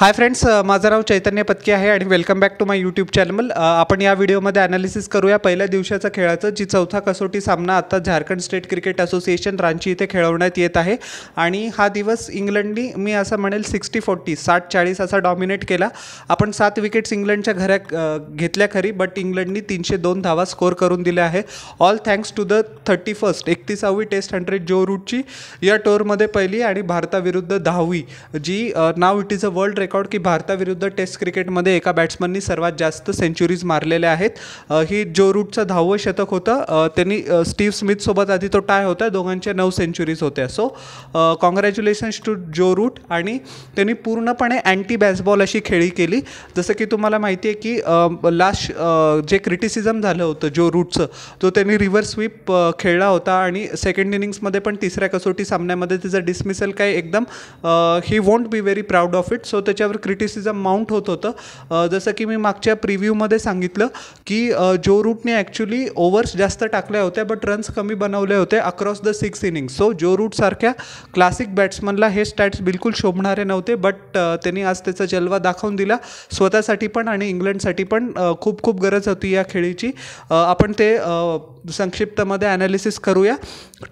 hi friends माझं नाव चैतन्य पत्की आहे आणि welcome back to my YouTube channel आपण या व्हिडिओमध्ये ॲनालिसिस करूया पहिल्या दिवसाचा खेळाचं जी चौथा कसोटी सामना आता Jharkhand state cricket association Ranchi इथे खेळवण्यात येत आहे आणि हा दिवस इंग्लंडनी मी असं म्हणेल सिक्स्टी फोर्टी साठ चाळीस असा डॉमिनेट केला आपण सात विकेट्स इंग्लंडच्या घऱ्या घेतल्या खरी बट इंग्लंडनी तीनशे दोन धावा स्कोअर करून दिल्या आहे all thanks to the thirty first एकतीसावी टेस्ट हंड्रेड जो रूटची या टोरमध्ये पहिली आणि भारताविरुद्ध दहावी जी नाव it is a world record की भारताविरुद्ध टेस्ट क्रिकेटमध्ये एका बॅट्समननी सर्वात जास्त सेंचुरीज मारलेल्या आहेत ही जो रूटचं दहावं शतक होतं त्यांनी स्टीव्ह स्मिथसोबत आधी तो टाय होता दोघांच्या नऊ सेंच्युरीज होत्या so congratulations to Joe Root आणि त्यांनी पूर्णपणे अँटी बॅसबॉल अशी खेळी केली जसं की तुम्हाला माहिती आहे की लास्ट जे क्रिटिसिझम झालं होतं जो रूटचं तो त्यांनी रिव्हर्स स्वीप खेळला होता आणि सेकंड इनिंग्समध्ये पण तिसऱ्या कसोटी सामन्यामध्ये त्याचं डिसमिसल काय एकदम he won't be very proud of it so त्याच्या त्याच्यावर क्रिटिसिझम माउंट होत होतं जसं की मी मागच्या प्रिव्ह्यूमध्ये सांगितलं की जो रूटने ॲक्च्युली ओव्हर्स जास्त टाकल्या होत्या बट रन्स कमी बनवले होते across the six inning so Joe रूटसारख्या क्लासिक बॅट्समनला हे स्टॅट्स बिलकुल शोभणारे नव्हते बट त्यांनी आज त्याचा जलवा दाखवून दिला स्वतःसाठी पण आणि इंग्लंडसाठी पण खूप खूप गरज होती या खेळीची आपण ते संक्षिप्तमध्ये ॲनालिसिस करूया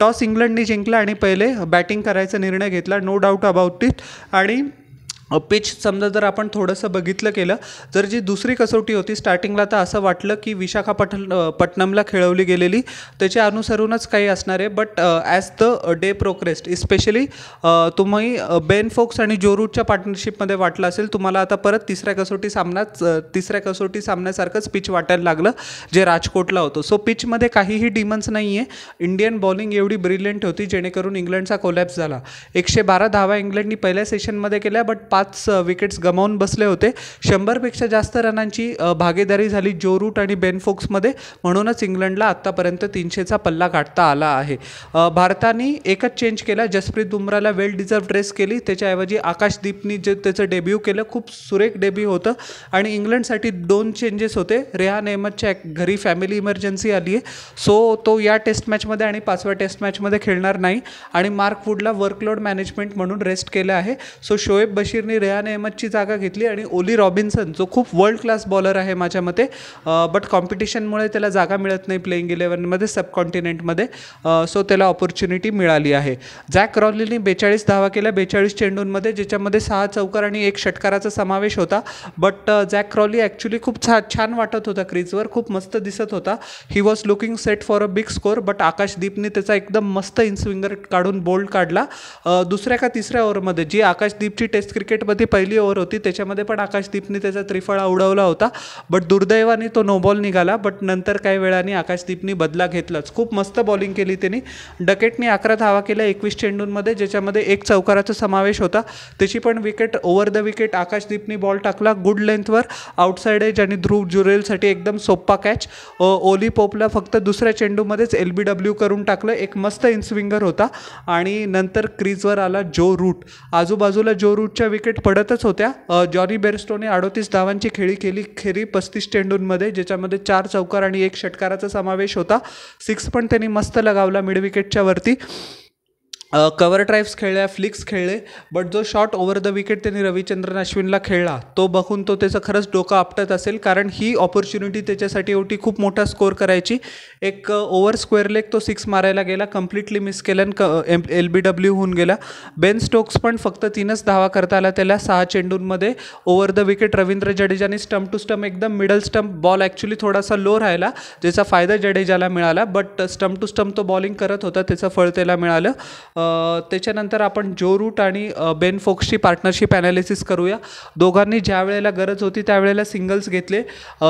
टॉस इंग्लंडने जिंकला आणि पहिले बॅटिंग करायचा निर्णय घेतला नो डाऊट अबाउट इट आणि पिच समजा जर आपण थोडंसं बघितलं केलं तर जी दुसरी कसोटी होती स्टार्टिंगला तर असं वाटलं की विशाखापट पट्टनमला खेळवली गेलेली त्याच्या अनुसरूनच काही असणार आहे but as the day progressed especially तुम्ही बेन फोक्स आणि जोरूटच्या पार्टनरशिपमध्ये वाटलं असेल तुम्हाला आता परत तिसऱ्या कसोटी सामनाच तिसऱ्या कसोटी सामन्यासारखंच पिच वाटायला लागलं जे राजकोटला होतं सो पिचमध्ये काहीही डिमन्स नाही आहे इंडियन बॉलिंग एवढी ब्रिलियंट होती जेणेकरून इंग्लंडचा कोलॅप्स झाला एकशे बारा धावा इंग्लंडनी पहिल्या सेशनमध्ये केल्या बट पाच विकेट्स गमावून बसले होते शंभरपेक्षा जास्त रनांची भागीदारी झाली जो रूट आणि बेन फोक्समध्ये म्हणूनच इंग्लंडला आत्तापर्यंत तीनशेचा पल्ला गाठता आला आहे भारताने एकच चेंज केला जसप्रीत बुमराला वेल डिझर्व ड्रेस केली त्याच्याऐवजी आकाशदीपनी जे त्याचं डेब्यू केलं खूप सुरेख डेब्यू होतं आणि इंग्लंडसाठी दोन चेंजेस होते रेहान अहमदच्या घरी फॅमिली इमर्जन्सी आली आहे सो तो या टेस्ट मॅचमध्ये आणि पाचव्या टेस्ट मॅचमध्ये खेळणार नाही आणि मार्क वुडला वर्कलोड मॅनेजमेंट म्हणून रेस्ट केलं आहे सो शोएब बशीर शेखने रेहाने अहमदची जागा घेतली आणि ओली रॉबिन्सन जो खूप वर्ल्ड क्लास बॉलर आहे माझ्या मते बट कॉम्पिटिशनमुळे त्याला जागा मिळत नाही प्लेईंग इलेव्हनमध्ये सब कॉन्टिनेंटमध्ये सो त्याला ऑपॉर्च्युनिटी मिळाली आहे जॅक रॉलीने बेचाळीस धावा केल्या बेचाळीस चेंडूंमध्ये ज्याच्यामध्ये सहा चौकार आणि एक षटकाराचा समावेश होता बट जॅक रॉली ॲक्च्युली खूप छा छान वाटत होता क्रीजवर खूप मस्त दिसत होता he was looking set for a big score but आकाशदीपने त्याचा एकदम मस्त इनस्विंगर काढून बोल्ड काढला दुसऱ्या का तिसऱ्या ओव्हरमध्ये जी आकाशदीपची टेस्ट क्रिकेट क्रिकेटमध्ये पहिली ओव्हर होती त्याच्यामध्ये पण आकाशदीपने त्याचा त्रिफळा उडवला होता बट दुर्दैवाने तो नोबॉल निघाला बट नंतर काही वेळाने आकाशदीपने बदला घेतलाच खूप मस्त बॉलिंग केली त्यांनी डकेटने अकरा धावा केल्या एकवीस चेंडूंमध्ये ज्याच्यामध्ये एक चौकाराचा समावेश होता त्याची पण विकेट ओव्हर द विकेट आकाशदीपने बॉल टाकला गुड लेंथवर आउटसाईड एज आणि ध्रुव जुरेलसाठी एकदम सोप्पा कॅच ओली पोपला फक्त दुसऱ्या चेंडूमध्येच एल बी डब्ल्यू करून टाकलं एक मस्त इनस्विंगर होता आणि नंतर क्रीजवर आला जो रूट आजूबाजूला जो रूटच्या विकेट विकेट पडतच होत्या जॉनी बेरस्टोने अडोतीस धावांची खेळी केली खेरी पस्तीस चेंडूंमध्ये ज्याच्यामध्ये चार चौकार आणि एक षटकाराचा समावेश होता सिक्स पण त्यांनी मस्त लगावला मिडविकेटच्या वरती कवर ड्राईव्स खेळल्या फ्लिक्स खेळले बट जो शॉट ओव्हर द विकेट त्यांनी रविचंद्रन अश्विनला खेळला तो बघून तो त्याचं खरंच डोकं आपटत असेल कारण ही ऑपॉर्च्युनिटी त्याच्यासाठी एवढी खूप मोठा स्कोअर करायची एक ओव्हर स्क्वेअर लेग तो सिक्स मारायला गेला कम्प्लिटली मिस केलं क एम एल बी डब्ल्यू होऊन गेला बेन स्टोक्स पण फक्त तीनच धावा करता आला त्याला सहा चेंडूंमध्ये ओव्हर द विकेट रवींद्र जडेजाने स्टम्प टू स्टम्प एकदम मिडल स्टम्प बॉल ॲक्च्युली थोडासा लो राहिला ज्याचा फायदा जडेजाला मिळाला बट स्टम्प टू स्टम्प तो बॉलिंग करत होता त्याचं फळ त्याला मिळालं त्याच्यानंतर आपण जो रूट आणि बेन फोक्सची पार्टनरशिप ॲनालिसिस करूया दोघांनी ज्या वेळेला गरज होती त्यावेळेला सिंगल्स घेतले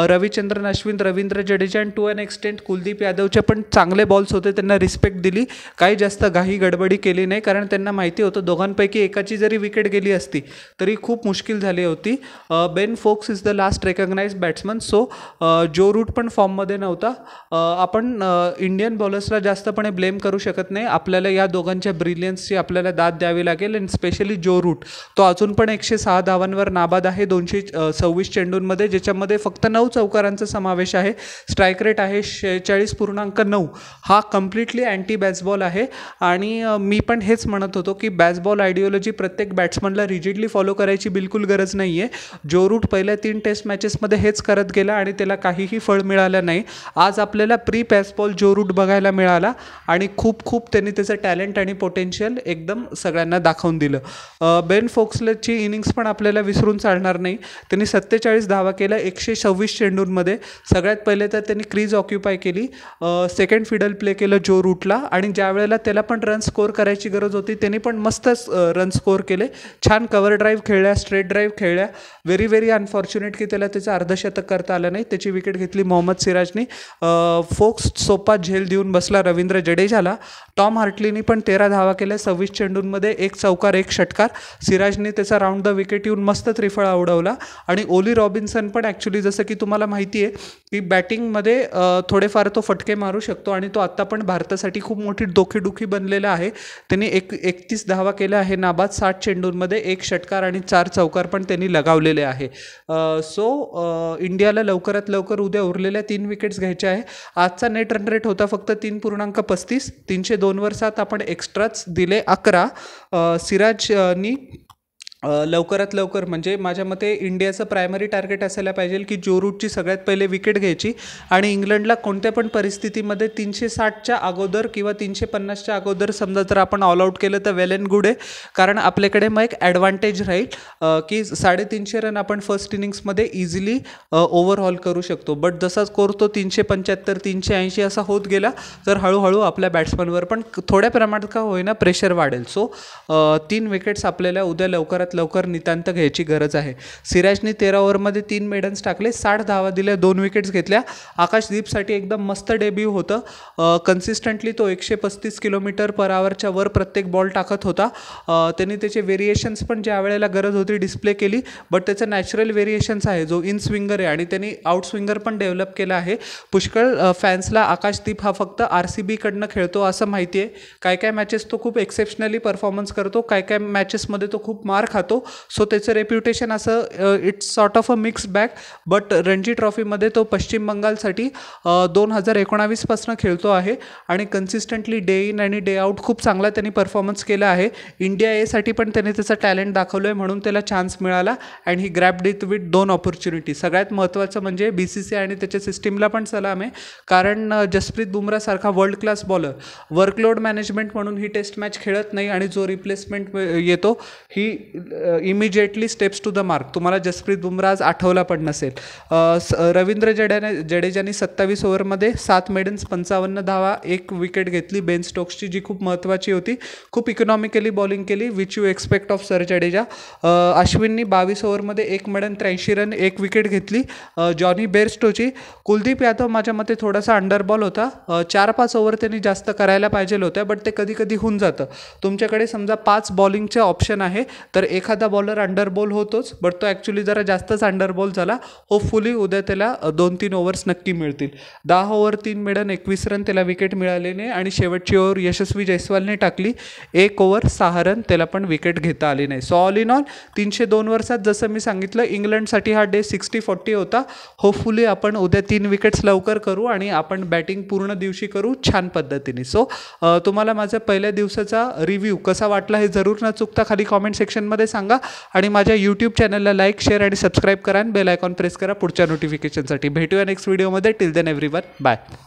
Ravichandran Ashwin Ravindra Jadeja and to an extent Kuldeep यादवचे पण चांगले बॉल्स होते त्यांना रिस्पेक्ट दिली काही जास्त घाई गडबडी केली नाही कारण त्यांना माहिती होतं दोघांपैकी एकाची जरी विकेट गेली असती तरी खूप मुश्किल झाली होती Ben Foakes is the last recognised batsman so Joe Root पण फॉर्ममध्ये नव्हता आपण इंडियन बॉलर्सला जास्तपणे ब्लेम करू शकत नाही आपल्याला या दोघांच्या ब्रिलियन्सची आपल्याला दाद द्यावी लागेल अँड स्पेशली जो रूट तो अजून पण एकशे सहा धावांवर नाबाद आहे दोनशे सव्वीस चेंडूंमध्ये ज्याच्यामध्ये फक्त नऊ चौकारांचा समावेश आहे स्ट्राईक रेट आहे शेहेचाळीस पूर्णांक नऊ हा कम्प्लिटली अँटी बॅसबॉल आहे आणि मी पण हेच म्हणत होतो की बॅसबॉल आयडिओलॉजी प्रत्येक बॅट्समनला रिजिडली फॉलो करायची बिलकुल गरज नाही आहे जो रूट पहिल्या तीन टेस्ट मॅचेसमध्ये हेच करत गेला आणि त्याला काहीही फळ मिळालं नाही आज आपल्याला प्री बॅसबॉल जो रूट बघायला मिळाला आणि खूप खूप त्यांनी त्याचं टॅलेंट आणि पोटेन्शियल एकदम सगळ्यांना दाखवून दिलं बेन फोक्सलेची इनिंग्स पण आपल्याला विसरून चालणार नाही त्यांनी सत्तेचाळीस धावा केला एकशे सव्वीस चेंडूंमध्ये सगळ्यात पहिले तर त्यांनी क्रीज ऑक्युपाय केली सेकंड फिडल प्ले केलं जो रूटला आणि ज्या वेळेला त्याला पण रन स्कोअर करायची गरज होती त्यांनी पण मस्तच रन स्कोअर केले छान कवर ड्राईव्ह खेळल्या स्ट्रेट ड्राईव्ह खेळल्या व्हेरी व्हेरी अनफॉर्च्युनेट की त्याला त्याचं अर्धशतक करता आलं नाही त्याची विकेट घेतली मोहम्मद सिराजनी फोक्स सोपा झेल देऊन बसला रवींद्र जडेजाला टॉम हार्टलीनी पण तेरा धावा केल्या सव्वीस चेंडूंमध्ये एक चौकार एक षटकार सिराजने त्याचा राऊंड द विकेट येऊन मस्त त्रिफळ आवडवला आणि ओली रॉबिन्सन पण ॲक्च्युली जसं की तुम्हाला माहिती आहे की बॅटिंगमध्ये थोडेफार तो फटके मारू शकतो आणि तो आत्ता पण भारतासाठी खूप मोठी डोकेडुखी बनलेला आहे त्यांनी एक एकतीस धावा केल्या आहे नाबाद साठ चेंडूंमध्ये एक षटकार आणि चार चौकार पण त्यांनी लगावलेले आहे सो इंडियाला लवकरात लवकर उद्या उरलेल्या तीन विकेट्स घ्यायच्या आहे आजचा नेट रन रेट होता फक्त तीन पूर्णांक पस्तीस तीनशे दोनवर सात आपण एक्स्ट्रा दिले अकरा सिराजनी लवकरात लवकर म्हणजे माझ्या मते इंडियाचं प्रायमरी टार्गेट असायला पाहिजे की जो रूटची सगळ्यात पहिले विकेट घ्यायची आणि इंग्लंडला कोणत्या पण परिस्थितीमध्ये तीनशे साठच्या अगोदर किंवा तीनशे पन्नासच्या अगोदर समजा जर आपण ऑल आऊट केलं तर वेल अँड गुड आहे कारण आपल्याकडे मग एक ॲडव्हान्टेज राहील की साडेतीनशे रन आपण फर्स्ट इनिंग्समध्ये इझिली ओव्हरहॉल करू शकतो बट जसा स्कोर तो तीनशे पंच्याहत्तर तीनशे ऐंशी असा होत गेला तर हळूहळू आपल्या बॅट्समनवर पण थोड्या प्रमाणात का होईना प्रेशर वाढेल सो तीन विकेट्स आपल्याला उद्या लवकरात लवकर नितांत घ्यायची गरज आहे सिराजने तेरा ओव्हरमध्ये तीन मेडन्स टाकले साठ धावा दिल्या दोन विकेट्स घेतल्या आकाशदीपसाठी एकदम मस्त डेब्यू होतं कन्सिस्टंटली तो एकशे पस्तीस किलोमीटर पर आवरच्या वर प्रत्येक बॉल टाकत होता त्यांनी त्याचे व्हेरिएशन्स पण ज्या वेळेला गरज होती डिस्प्ले केली बट त्याचं नॅचरल व्हेरिएशन्स आहे जो इन स्विंगर आहे आणि त्यांनी आउट स्विंगर पण डेव्हलप केला आहे पुष्कळ फॅन्सला आकाशदीप हा फक्त आर सी बीकडनं खेळतो असं माहिती आहे काय काय मॅचेस तो खूप एक्सेप्शनली परफॉर्मन्स करतो काय काय मॅचेसमध्ये तो खूप मार खातो सो त्याचं रेप्युटेशन असं it's sort of a mix bag but Ranji ट्रॉफीमध्ये तो पश्चिम बंगालसाठी दोन हजार एकोणावीसपासून खेळतो आहे आणि consistently day in and day out खूप चांगला त्यांनी परफॉर्मन्स केला आहे इंडिया एसाठी पण त्याने त्याचा टॅलेंट दाखवलं आहे म्हणून त्याला चान्स मिळाला अँड ही ग्रॅप इथ विथ दोन ऑपॉर्च्युनिटी सगळ्यात महत्त्वाचं म्हणजे बी सी सी आणि त्याच्या सिस्टीमला पण सलाम आहे कारण जसप्रीत बुमरासारखा world class bowler workload management म्हणून ही टेस्ट मॅच खेळत नाही आणि जो रिप्लेसमेंट येतो he immediately steps to the mark तुम्हाला जसप्रीत बुमराह आज आठवला पण नसेल रवींद्र जडेने जडेजाने सत्तावीस ओव्हरमध्ये सात मेडन्स पंचावन्न धावा एक विकेट घेतली बेन स्टोक्सची जी खूप महत्त्वाची होती खूप इकॉनॉमिकली बॉलिंग केली which you expect of sir Jadeja अश्विननी बावीस ओव्हरमध्ये एक मेडन त्र्याऐंशी रन एक विकेट घेतली जॉनी बेरस्टोची कुलदीप यादव माझ्या मते थोडासा अंडरबॉल होता चार पाच ओव्हर त्यांनी जास्त करायला पाहिजे होत्या बट ते कधी कधी होऊन जातं तुमच्याकडे समजा पाच बॉलिंगचे ऑप्शन आहे तर एखादा बॉलर अंडर बॉल होतोच बट तो ॲक्च्युली जरा जास्तच अंडर बॉल झाला होपफुली उद्या त्याला दोन तीन ओव्हर्स नक्की मिळतील दहा ओव्हर तीन मिळन एकवीस रन त्याला विकेट मिळाले नाही आणि शेवटची ओव्हर यशस्वी जयस्वालने टाकली एक ओव्हर सहा रन त्याला पण विकेट घेता आली नाही सो ऑल इन ऑल तीनशे दोन वर्षात जसं मी सांगितलं इंग्लंडसाठी हा डे सिक्स्टी फोर्टी होता होपफुली आपण उद्या तीन विकेट्स लवकर करू आणि आपण बॅटिंग पूर्ण दिवशी करू छान पद्धतीने सो तुम्हाला माझ्या पहिल्या दिवसाचा रिव्ह्यू कसा वाटला हे जरूर न चुकता खाली कॉमेंट सेक्शनमध्ये सांगा आणि माझ्या यूट्यूब चॅनलला लाईक शेअर आणि सबस्क्राईब करा आणि बेल आयकॉन प्रेस करा पुढच्या नोटिफिकेशनसाठी भेटूया नेक्स्ट व्हिडिओमध्ये till then everyone bye